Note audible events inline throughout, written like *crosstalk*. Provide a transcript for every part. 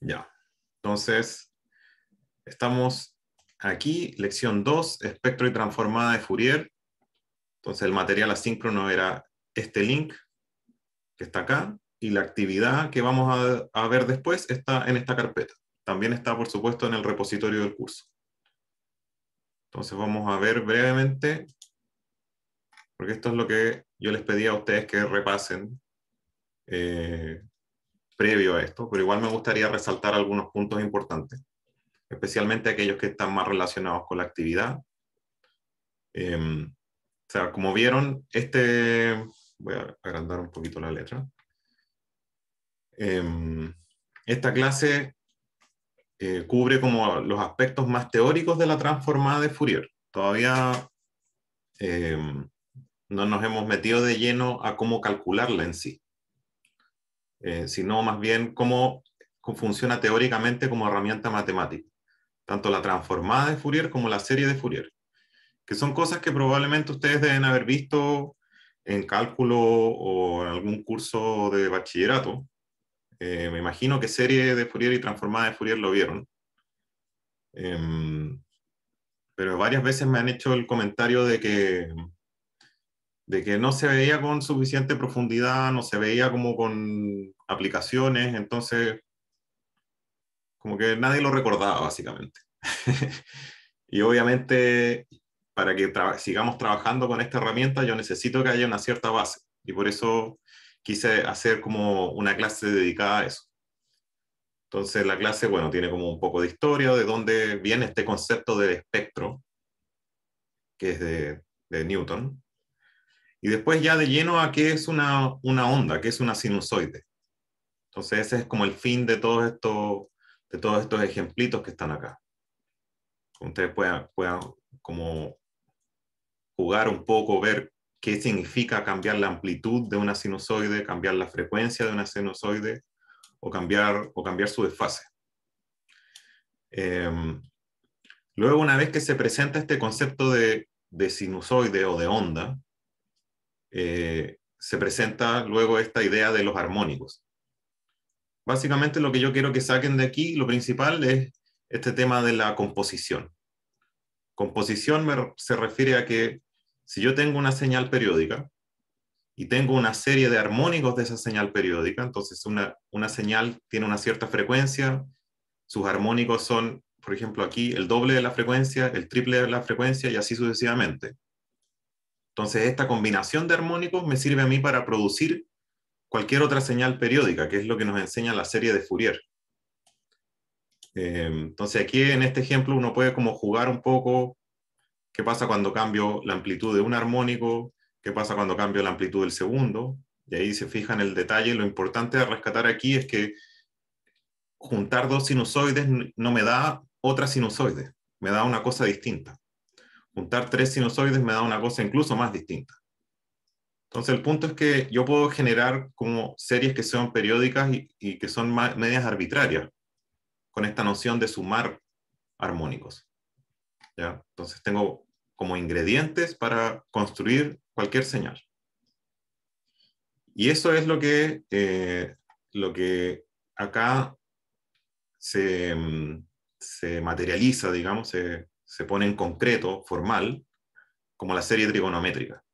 Ya. Entonces, estamos aquí, lección 2, espectro y transformada de Fourier. Entonces, el material asíncrono era este link que está acá y la actividad que vamos a, ver después está en esta carpeta. También está, por supuesto, en el repositorio del curso. Entonces vamos a ver brevemente, porque esto es lo que yo les pedí a ustedes que repasen eh, previo a esto, pero igual me gustaría resaltar algunos puntos importantes, especialmente aquellos que están más relacionados con la actividad. Em, o sea, como vieron, este, voy a agrandar un poquito la letra. Em, esta clase eh, cubre como los aspectos más teóricos de la transformada de Fourier. Todavía em, no nos hemos metido de lleno a cómo calcularla en sí. Eh, sino más bien cómo funciona teóricamente como herramienta matemática, tanto la transformada de Fourier como la serie de Fourier, que son cosas que probablemente ustedes deben haber visto en cálculo o en algún curso de bachillerato. Eh, me imagino que serie de Fourier y transformada de Fourier lo vieron. Em, pero varias veces me han hecho el comentario de que de que no se veía con suficiente profundidad, no se veía como con aplicaciones, entonces como que nadie lo recordaba básicamente. *laughs* y obviamente para que sigamos trabajando con esta herramienta yo necesito que haya una cierta base y por eso quise hacer como una clase dedicada a eso. Entonces la clase, bueno, tiene como un poco de historia de dónde viene este concepto del espectro, que es de, de Newton, y después ya de lleno a qué es una, onda, qué es una sinusoide. Entonces ese es como el fin de todos estos, de todos estos ejemplitos que están acá. Ustedes puedan, como jugar un poco, ver qué significa cambiar la amplitud de una sinusoide, cambiar la frecuencia de una sinusoide o cambiar, o cambiar su desfase. Em, luego, una vez que se presenta este concepto de, de sinusoide o de onda, eh, se presenta luego esta idea de los armónicos. Básicamente lo que yo quiero que saquen de aquí, lo principal es este tema de la composición. Composición se refiere a que si yo tengo una señal periódica y tengo una serie de armónicos de esa señal periódica, entonces una, una señal tiene una cierta frecuencia, sus armónicos son, por ejemplo, aquí el doble de la frecuencia, el triple de la frecuencia y así sucesivamente. Entonces, esta combinación de armónicos me sirve a mí para producir cualquier otra señal periódica, que es lo que nos enseña la serie de Fourier. Eh, entonces, aquí en este ejemplo uno puede como jugar un poco qué pasa cuando cambio la amplitud de un armónico, qué pasa cuando cambio la amplitud del segundo, y ahí se fijan el detalle. Lo importante a rescatar aquí es que juntar dos sinusoides no me da otra sinusoide, me da una cosa distinta juntar tres sinusoides me da una cosa incluso más distinta. Entonces el punto es que yo puedo generar como series que sean periódicas y, que son medias arbitrarias con esta noción de sumar armónicos. ¿ya? Entonces tengo como ingredientes para construir cualquier señal. Y eso es lo que, eh, lo que acá se, mm, se materializa, digamos, se, se pone en concreto, formal, como la serie trigonométrica.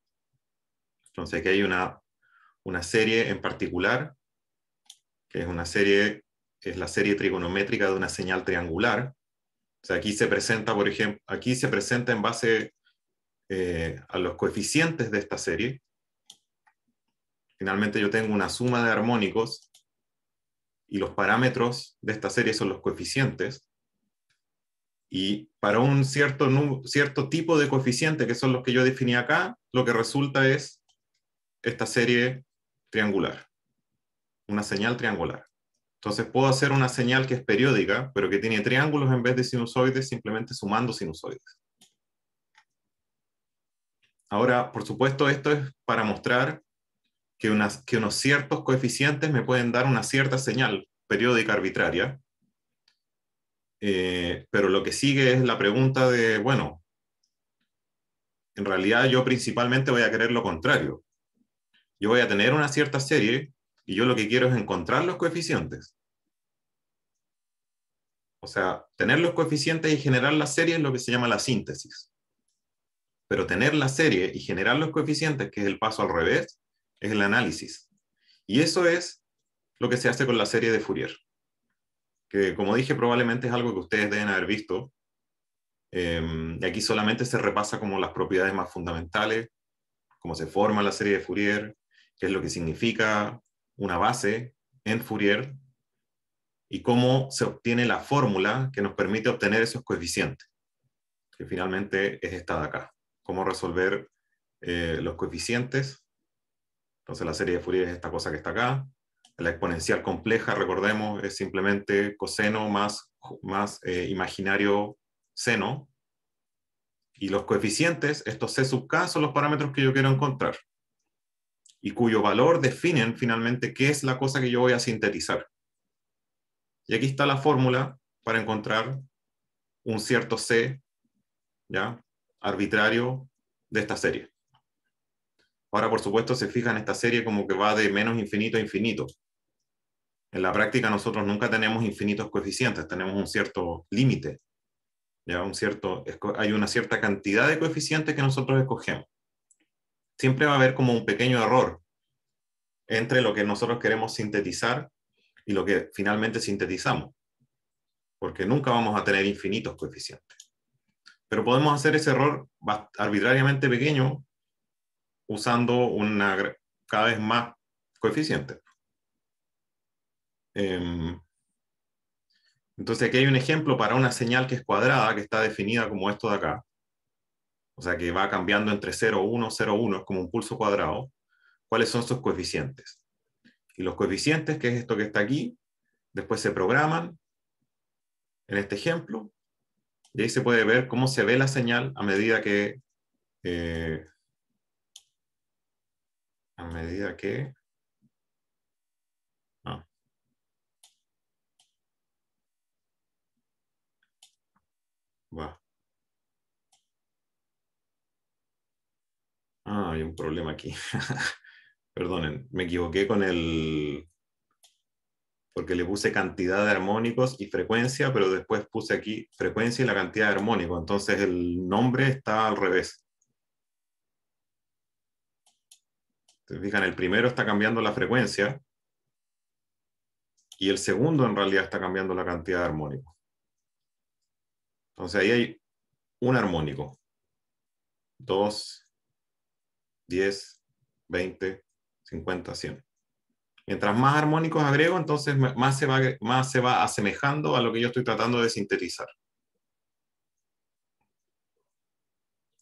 Entonces aquí hay una, serie en particular, que es una serie, es la serie trigonométrica de una señal triangular. O sea, aquí se presenta, por ejemplo, aquí se presenta en base eh, a los coeficientes de esta serie. Finalmente yo tengo una suma de armónicos y los parámetros de esta serie son los coeficientes. Y para un cierto, cierto tipo de coeficiente, que son los que yo definí acá, lo que resulta es esta serie triangular, una señal triangular. Entonces puedo hacer una señal que es periódica, pero que tiene triángulos en vez de sinusoides, simplemente sumando sinusoides. Ahora, por supuesto, esto es para mostrar que, unas, que unos ciertos coeficientes me pueden dar una cierta señal periódica arbitraria, eh, pero lo que sigue es la pregunta de, bueno, en realidad yo principalmente voy a querer lo contrario. Yo voy a tener una cierta serie y yo lo que quiero es encontrar los coeficientes. O sea, tener los coeficientes y generar la serie es lo que se llama la síntesis. Pero tener la serie y generar los coeficientes, que es el paso al revés, es el análisis. Y eso es lo que se hace con la serie de Fourier que como dije probablemente es algo que ustedes deben haber visto. Em, y aquí solamente se repasa como las propiedades más fundamentales, cómo se forma la serie de Fourier, qué es lo que significa una base en Fourier y cómo se obtiene la fórmula que nos permite obtener esos coeficientes, que finalmente es esta de acá, cómo resolver eh, los coeficientes. Entonces la serie de Fourier es esta cosa que está acá, la exponencial compleja, recordemos, es simplemente coseno más, más eh, imaginario seno. Y los coeficientes, estos C sub K, son los parámetros que yo quiero encontrar y cuyo valor definen finalmente qué es la cosa que yo voy a sintetizar. Y aquí está la fórmula para encontrar un cierto C ¿ya? arbitrario de esta serie. Ahora, por supuesto, se fijan, esta serie como que va de menos infinito a infinito en la práctica nosotros nunca tenemos infinitos coeficientes, tenemos un cierto límite. Un hay una cierta cantidad de coeficientes que nosotros escogemos. Siempre va a haber como un pequeño error entre lo que nosotros queremos sintetizar y lo que finalmente sintetizamos, porque nunca vamos a tener infinitos coeficientes. Pero podemos hacer ese error arbitrariamente pequeño usando cada vez más coeficientes. Em, entonces aquí hay un ejemplo para una señal que es cuadrada, que está definida como esto de acá. O sea, que va cambiando entre 0, 1, 0, 1, es como un pulso cuadrado. ¿Cuáles son sus coeficientes? Y los coeficientes, que es esto que está aquí, después se programan en este ejemplo. Y ahí se puede ver cómo se ve la señal a medida que... Eh, a medida que Ah, hay un problema aquí. *laughs* Perdonen, me equivoqué con el... Porque le puse cantidad de armónicos y frecuencia, pero después puse aquí frecuencia y la cantidad de armónicos. Entonces el nombre está al revés. Entonces fijan, el primero está cambiando la frecuencia y el segundo en realidad está cambiando la cantidad de armónicos. Entonces ahí hay un armónico. Dos, 10, 20, 50, 100. Mientras más armónicos agrego, entonces más se, va, más se va asemejando a lo que yo estoy tratando de sintetizar.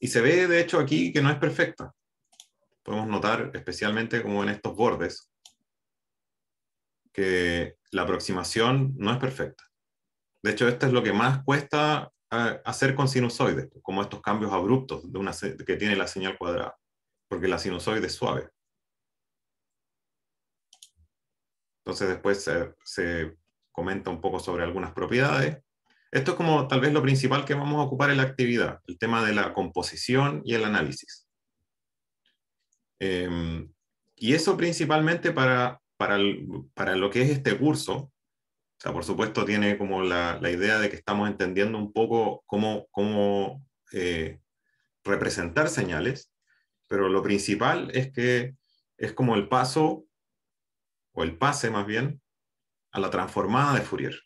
Y se ve, de hecho, aquí que no es perfecta. Podemos notar, especialmente como en estos bordes, que la aproximación no es perfecta. De hecho, esto es lo que más cuesta hacer con sinusoides, como estos cambios abruptos de una, que tiene la señal cuadrada, porque la sinusoide es suave. Entonces después se, comenta un poco sobre algunas propiedades. Esto es como tal vez lo principal que vamos a ocupar en la actividad, el tema de la composición y el análisis. Em, y eso principalmente para, para lo que es este curso, por supuesto tiene como la, idea de que estamos entendiendo un poco cómo, eh, representar señales, pero lo principal es que es como el paso, o el pase más bien, a la transformada de Fourier.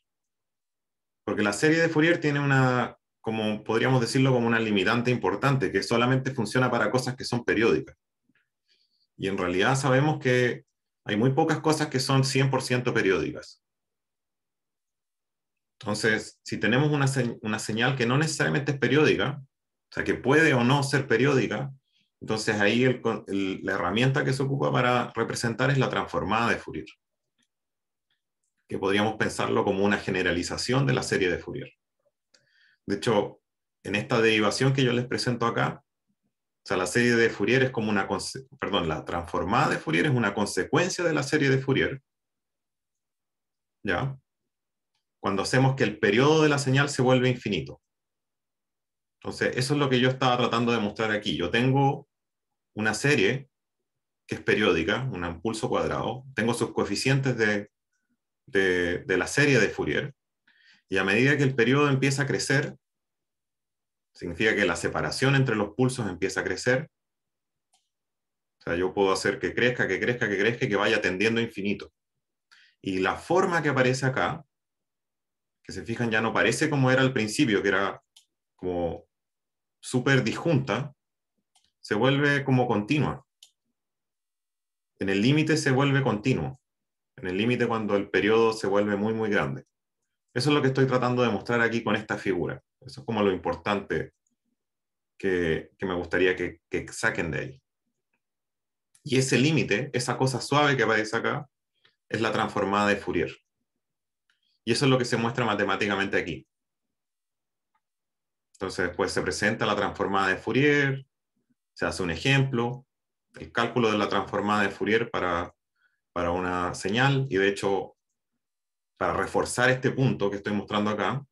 Porque la serie de Fourier tiene una, como podríamos decirlo, como una limitante importante, que solamente funciona para cosas que son periódicas. Y en realidad sabemos que hay muy pocas cosas que son 100% periódicas. Entonces, si tenemos una, señal que no necesariamente es periódica, o sea, que puede o no ser periódica, entonces ahí la herramienta que se ocupa para representar es la transformada de Fourier, que podríamos pensarlo como una generalización de la serie de Fourier. De hecho, en esta derivación que yo les presento acá, o sea, la serie de Fourier es como una, perdón, la transformada de Fourier es una consecuencia de la serie de Fourier, ¿ya? cuando hacemos que el periodo de la señal se vuelve infinito. Entonces, eso es lo que yo estaba tratando de mostrar aquí. Yo tengo una serie que es periódica, un impulso cuadrado, tengo sus coeficientes de, de, la serie de Fourier, y a medida que el periodo empieza a crecer, significa que la separación entre los pulsos empieza a crecer. O sea, yo puedo hacer que crezca, que crezca, que crezca, que vaya tendiendo infinito. Y la forma que aparece acá que se fijan ya no parece como era al principio, que era como súper disjunta, se vuelve como continua. En el límite se vuelve continuo. En el límite cuando el periodo se vuelve muy, muy grande. Eso es lo que estoy tratando de mostrar aquí con esta figura. Eso es como lo importante que, me gustaría que, que saquen de ahí. Y ese límite, esa cosa suave que aparece acá, es la transformada de Fourier. Y eso es lo que se muestra matemáticamente aquí. Entonces después se presenta la transformada de Fourier, se hace un ejemplo, el cálculo de la transformada de Fourier para, para una señal, y de hecho, para reforzar este punto que estoy mostrando acá,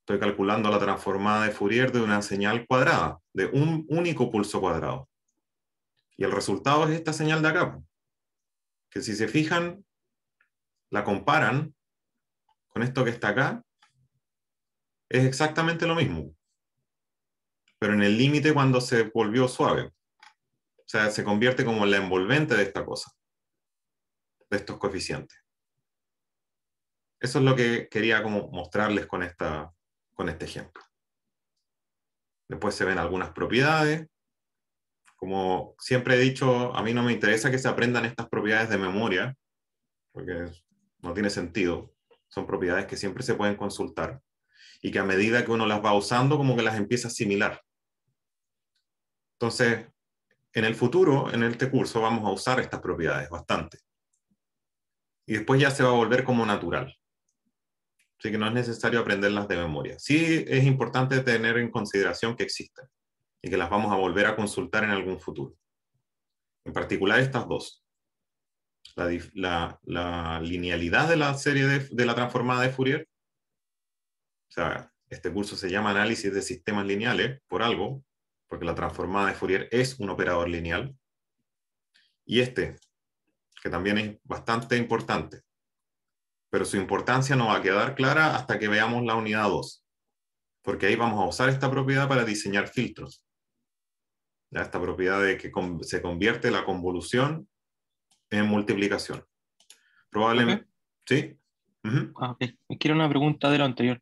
estoy calculando la transformada de Fourier de una señal cuadrada, de un único pulso cuadrado. Y el resultado es esta señal de acá, que si se fijan, la comparan con esto que está acá, es exactamente lo mismo. Pero en el límite cuando se volvió suave. O sea, se convierte como la envolvente de esta cosa, de estos coeficientes. Eso es lo que quería como mostrarles con, esta, con este ejemplo. Después se ven algunas propiedades. Como siempre he dicho, a mí no me interesa que se aprendan estas propiedades de memoria, porque no tiene sentido. Son propiedades que siempre se pueden consultar y que a medida que uno las va usando, como que las empieza a asimilar. Entonces, en el futuro, en este curso, vamos a usar estas propiedades bastante. Y después ya se va a volver como natural. Así que no es necesario aprenderlas de memoria. Sí es importante tener en consideración que existen y que las vamos a volver a consultar en algún futuro. En particular estas dos la, linealidad de la serie de, la transformada de Fourier. este curso se llama análisis de sistemas lineales por algo, porque la transformada de Fourier es un operador lineal. Y este, que también es bastante importante, pero su importancia no va a quedar clara hasta que veamos la unidad 2, porque ahí vamos a usar esta propiedad para diseñar filtros. Esta propiedad de que se convierte la convolución en multiplicación. Probablemente. ¿Sí? Ah, me Quiero una pregunta de lo anterior.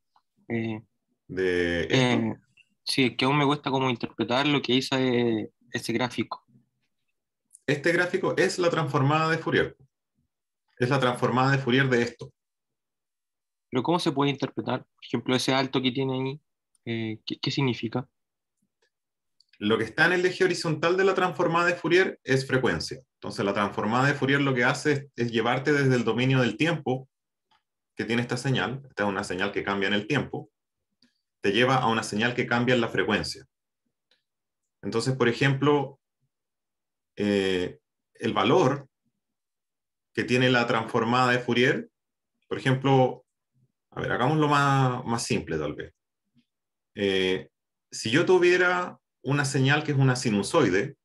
Eh, de eh, sí, que aún me cuesta como interpretar lo que hizo ese gráfico. Este gráfico es la transformada de Fourier. Es la transformada de Fourier de esto. Pero ¿cómo se puede interpretar? Por ejemplo, ese alto que tiene ahí, eh, ¿qué, ¿qué significa? Lo que está en el eje horizontal de la transformada de Fourier es frecuencia. Entonces, la transformada de Fourier lo que hace es, llevarte desde el dominio del tiempo que tiene esta señal, esta es una señal que cambia en el tiempo, te lleva a una señal que cambia en la frecuencia. Entonces, por ejemplo, eh, el valor que tiene la transformada de Fourier, por ejemplo, a ver, hagámoslo más, más simple tal vez. Eh, si yo tuviera una señal que es una sinusoide,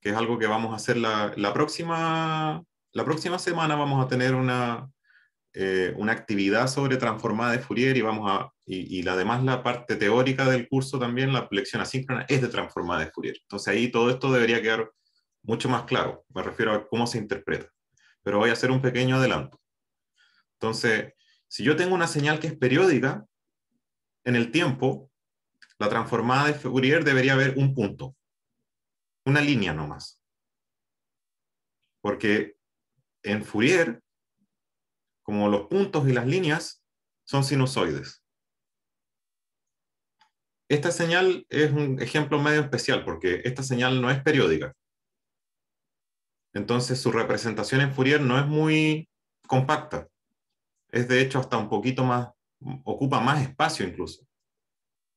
que es algo que vamos a hacer la, próxima, la próxima semana, vamos a tener una, eh, una actividad sobre transformada de Fourier y vamos a, y, además la parte teórica del curso también, la lección asíncrona, es de transformada de Fourier. Entonces ahí todo esto debería quedar mucho más claro, me refiero a cómo se interpreta. Pero voy a hacer un pequeño adelanto. Entonces, si yo tengo una señal que es periódica en el tiempo, la transformada de Fourier debería haber un punto, una línea nomás. Porque en Fourier, como los puntos y las líneas son sinusoides. Esta señal es un ejemplo medio especial porque esta señal no es periódica. Entonces su representación en Fourier no es muy compacta. Es de hecho hasta un poquito más, ocupa más espacio incluso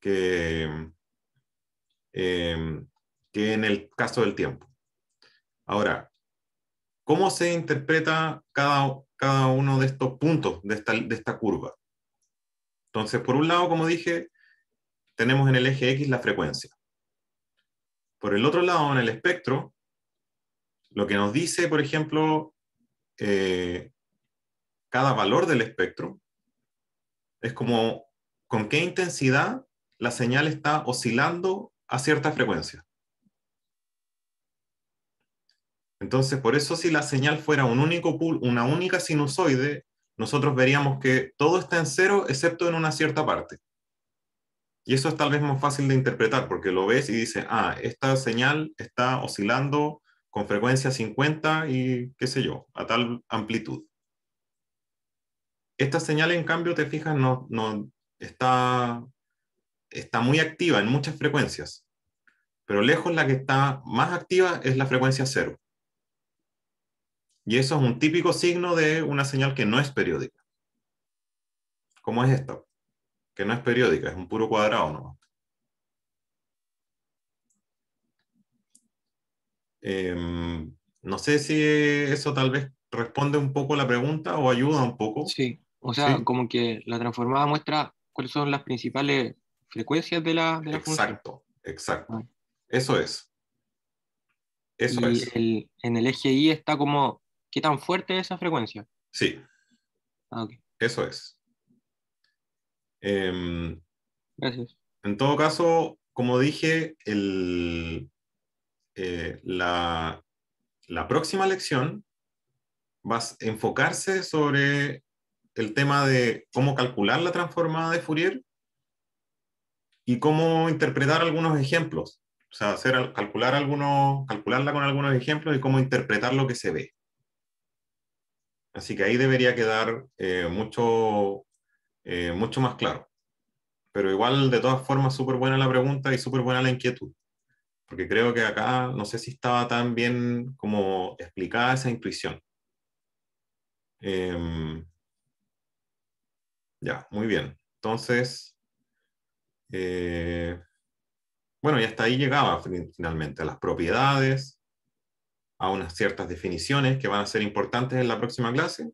que, eh, que en el caso del tiempo. Ahora, ¿cómo se interpreta cada, cada uno de estos puntos de esta, curva? Entonces, por un lado, como dije, tenemos en el eje X la frecuencia. Por el otro lado, en el espectro, lo que nos dice, por ejemplo, eh, cada valor del espectro es como con qué intensidad la señal está oscilando a cierta frecuencia. Entonces, por eso si la señal fuera un único pool, una única sinusoide, nosotros veríamos que todo está en cero excepto en una cierta parte. Y eso es tal vez más fácil de interpretar porque lo ves y dices, ah, esta señal está oscilando con frecuencia 50 y qué sé yo, a tal amplitud. Esta señal, en cambio, te fijas, no, no está está muy activa en muchas frecuencias, pero lejos la que está más activa es la frecuencia cero. Y eso es un típico signo de una señal que no es periódica. ¿Cómo es esto? Que no es periódica, es un puro cuadrado nomás. Em, no sé si eso tal vez responde un poco la pregunta o ayuda un poco. Sí, o sea, como que la transformada muestra cuáles son las principales frecuencias de la, Exacto, exacto. Ah. Eso es. Eso es. El, en el eje Y está como, ¿qué tan fuerte es esa frecuencia? Sí. Ah, Eso es. Em, Gracias. En todo caso, como dije, eh, la, la próxima lección va a enfocarse sobre el tema de cómo calcular la transformada de Fourier y cómo interpretar algunos ejemplos, o sea, hacer, calcular algunos, calcularla con algunos ejemplos y cómo interpretar lo que se ve. Así que ahí debería quedar eh, mucho, eh, mucho más claro. Pero igual, de todas formas, súper buena la pregunta y súper buena la inquietud. Porque creo que acá no sé si estaba tan bien como explicada esa intuición. Em, ya, muy bien. Entonces, eh, bueno, y hasta ahí llegaba finalmente, a las propiedades, a unas ciertas definiciones que van a ser importantes en la próxima clase,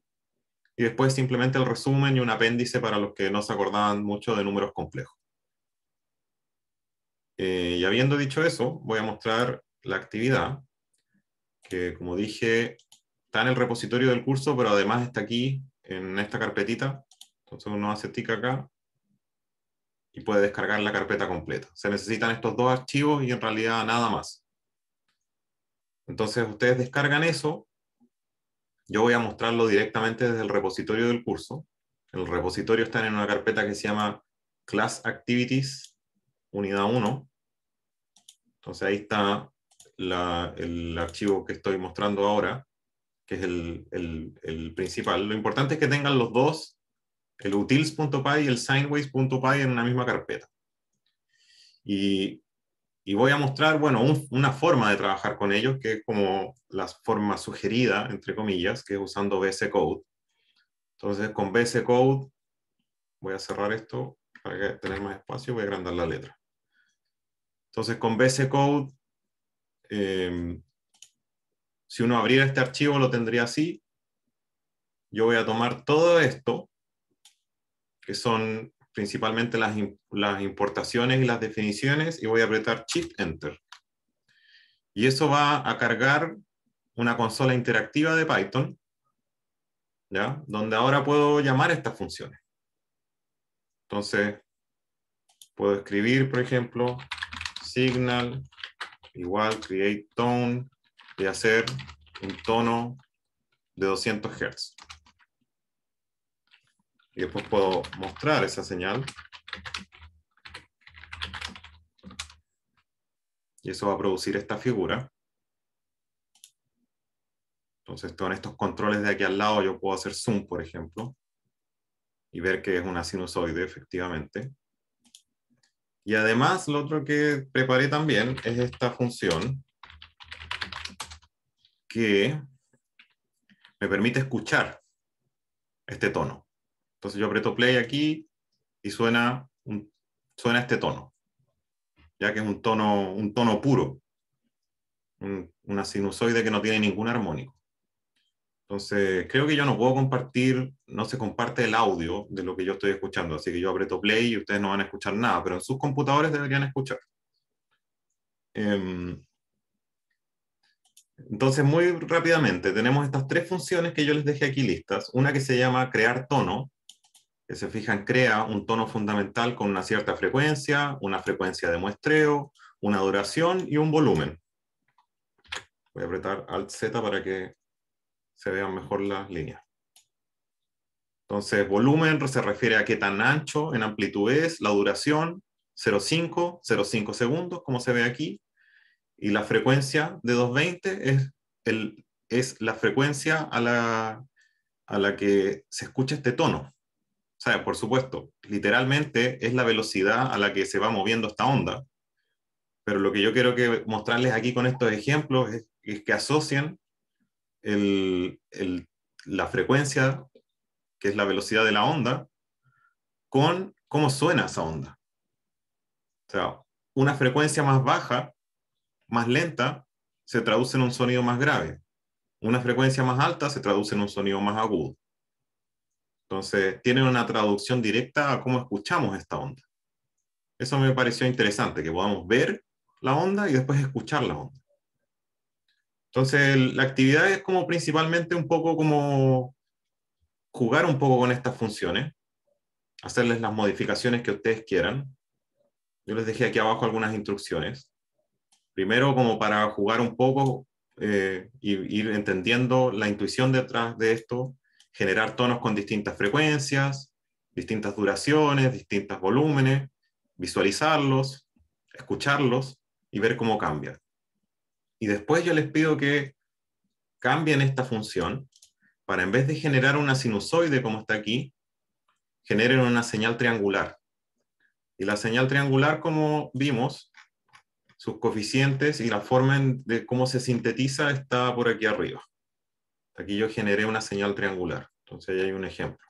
y después simplemente el resumen y un apéndice para los que no se acordaban mucho de números complejos. Eh, y habiendo dicho eso, voy a mostrar la actividad, que como dije, está en el repositorio del curso, pero además está aquí en esta carpetita. Entonces uno hace tic acá y puede descargar la carpeta completa. Se necesitan estos dos archivos y en realidad nada más. Entonces ustedes descargan eso. Yo voy a mostrarlo directamente desde el repositorio del curso. El repositorio está en una carpeta que se llama Class Activities, unidad 1. Entonces ahí está el archivo que estoy mostrando ahora, que es el, el principal. Lo importante es que tengan los dos el utils.py y el signways.py en una misma carpeta. Y, voy a mostrar, bueno, una forma de trabajar con ellos, que es como la forma sugerida, entre comillas, que es usando VS Code. Entonces, con VS Code, voy a cerrar esto para tener más espacio, voy a agrandar la letra. Entonces, con VS Code, em, si uno abriera este archivo, lo tendría así. Yo voy a tomar todo esto, que son principalmente las, importaciones y las definiciones, y voy a apretar Shift Enter. Y eso va a cargar una consola interactiva de Python, ¿ya? donde ahora puedo llamar estas funciones. Entonces, puedo escribir, por ejemplo, signal igual create tone y hacer un tono de 200 Hz después puedo mostrar esa señal. Y eso va a producir esta figura. Entonces, con estos controles de aquí al lado, yo puedo hacer zoom, por ejemplo, y ver que es una sinusoide, efectivamente. Y además, lo otro que preparé también es esta función que me permite escuchar este tono. Entonces yo aprieto play aquí y suena, suena este tono, ya que es un tono, un tono puro, una sinusoide que no tiene ningún armónico. Entonces creo que yo no puedo compartir, no se comparte el audio de lo que yo estoy escuchando, así que yo aprieto play y ustedes no van a escuchar nada, pero en sus computadores deberían escuchar. Em, entonces, muy rápidamente, tenemos estas tres funciones que yo les dejé aquí listas. Una que se llama crear tono, que se fijan, crea un tono fundamental con una cierta frecuencia, una frecuencia de muestreo, una duración y un volumen. Voy a apretar Alt Z para que se vean mejor las líneas. Entonces, volumen se refiere a qué tan ancho en amplitud es, la duración 0,5, 0,5 segundos, como se ve aquí, y la frecuencia de 220 es, el, es la frecuencia a la, a la que se escucha este tono. O sea, por supuesto, literalmente es la velocidad a la que se va moviendo esta onda. Pero lo que yo quiero que mostrarles aquí con estos ejemplos es, que asocien la frecuencia, que es la velocidad de la onda, con cómo suena esa onda. O sea, una frecuencia más baja, más lenta, se traduce en un sonido más grave. Una frecuencia más alta se traduce en un sonido más agudo. Entonces, tienen una traducción directa a cómo escuchamos esta onda. Eso me pareció interesante, que podamos ver la onda y después escuchar la onda. Entonces, la actividad es como principalmente un poco como jugar un poco con estas funciones, hacerles las modificaciones que ustedes quieran. Yo les dejé aquí abajo algunas instrucciones. Primero, como para jugar un poco eh, y ir entendiendo la intuición detrás de esto, generar tonos con distintas frecuencias, distintas duraciones, distintos volúmenes, visualizarlos, escucharlos y ver cómo cambian. Y después yo les pido que cambien esta función para en vez de generar una sinusoide como está aquí, generen una señal triangular. Y la señal triangular, como vimos, sus coeficientes y la forma de cómo se sintetiza está por aquí arriba. Aquí yo generé una señal triangular. Entonces ahí hay un ejemplo.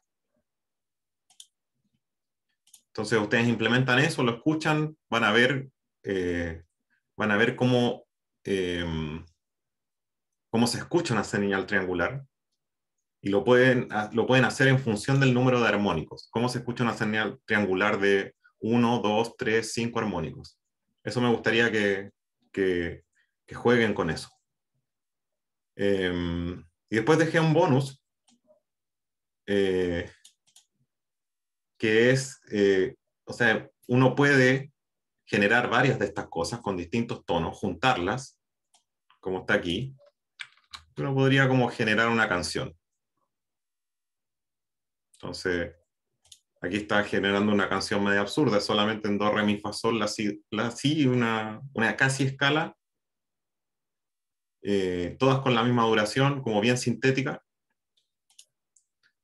Entonces ustedes implementan eso, lo escuchan, van a ver, eh, van a ver cómo, em, cómo se escucha una señal triangular y lo pueden, lo pueden hacer en función del número de armónicos. ¿Cómo se escucha una señal triangular de 1, 2, 3, 5 armónicos? Eso me gustaría que, que, jueguen con eso. Em, y después dejé un bonus, eh, que es, eh, o sea, uno puede generar varias de estas cosas con distintos tonos, juntarlas, como está aquí. pero podría como generar una canción. Entonces, aquí está generando una canción medio absurda, solamente en do, re, mi, fa, sol, la, si, una casi escala eh, todas con la misma duración, como bien sintética,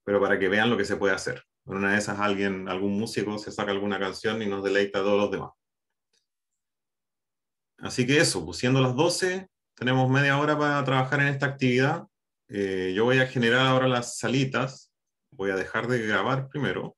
pero para que vean lo que se puede hacer. En una de esas alguien, algún músico se saca alguna canción y nos deleita a todos los demás. Así que eso, pues siendo las 12, tenemos media hora para trabajar en esta actividad. Eh, yo voy a generar ahora las salitas, voy a dejar de grabar primero